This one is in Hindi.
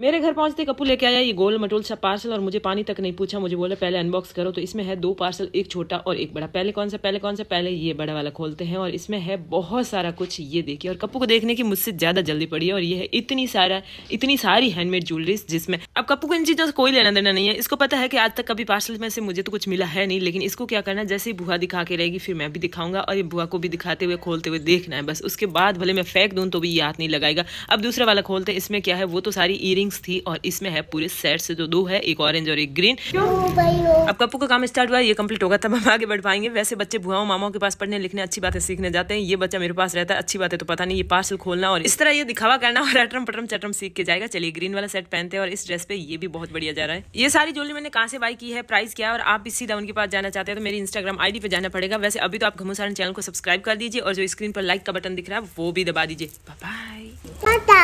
मेरे घर पहुंचते कपू लेके आया ये गोल मटोल सा पार्सल और मुझे पानी तक नहीं पूछा मुझे बोला पहले अनबॉक्स करो तो इसमें है दो पार्सल एक छोटा और एक बड़ा पहले कौन सा पहले कौन सा पहले ये बड़ा वाला खोलते हैं और इसमें है बहुत सारा कुछ ये देखिए और कप्पू को देखने की मुझसे ज़्यादा जल्दी पड़ी है और ये है इतनी सारा इतनी सारी हैंडमेड ज्वेलरीज जिसमें अब कप्पू को इन चीज़ों से कोई लेना देना नहीं है इसको पता है कि आज तक कभी पार्सल में से मुझे तो कुछ मिला है नहीं लेकिन इसको क्या करना जैसे ही भुआ दिखा के रहेगी फिर मैं भी दिखाऊंगा और ये भुआ को भी दिखाते हुए खोलते हुए देखना है बस उसके बाद भले मैं फेंक दूँ तो भी याद नहीं लगाएगा अब दूसरा वाला खोलते हैं इसमें क्या है वो तो सारी ईयरिंग रिंग्स थी और इसमें है पूरे सेट से जो तो दो है एक ऑरेंज और एक ग्रीन अब कप्पू का काम स्टार्ट हुआ ये कंप्लीट होगा तब हम आगे बढ़ पाएंगे वैसे बच्चे भुआओं मामाओं के पास पढ़ने लिखने अच्छी बातें सीखने जाते हैं ये बच्चा मेरे पास रहता है अच्छी बात है तो पता नहीं ये पार्सल खोलना और इस तरह ये दिखावा करना और अटरम पटरम चटरम सीख के जाएगा चलिए ग्रीन वाला सेट पहनते हैं और इस ड्रेस पे ये भी बहुत बढ़िया जा रहा है ये सारी ज्वेलरी मैंने कहा से बाई की है प्राइस क्या और आप भी सीधा उनके पास जाना चाहते हैं तो मेरी इंस्टाग्राम आईडी पे जाना पड़ेगा वैसे अभी तो आप घमोसारण चैनल को सब्सक्राइब कर दीजिए और जो स्क्रीन पर लाइक का बटन दिख रहा है वो भी दबा दीजिए बाय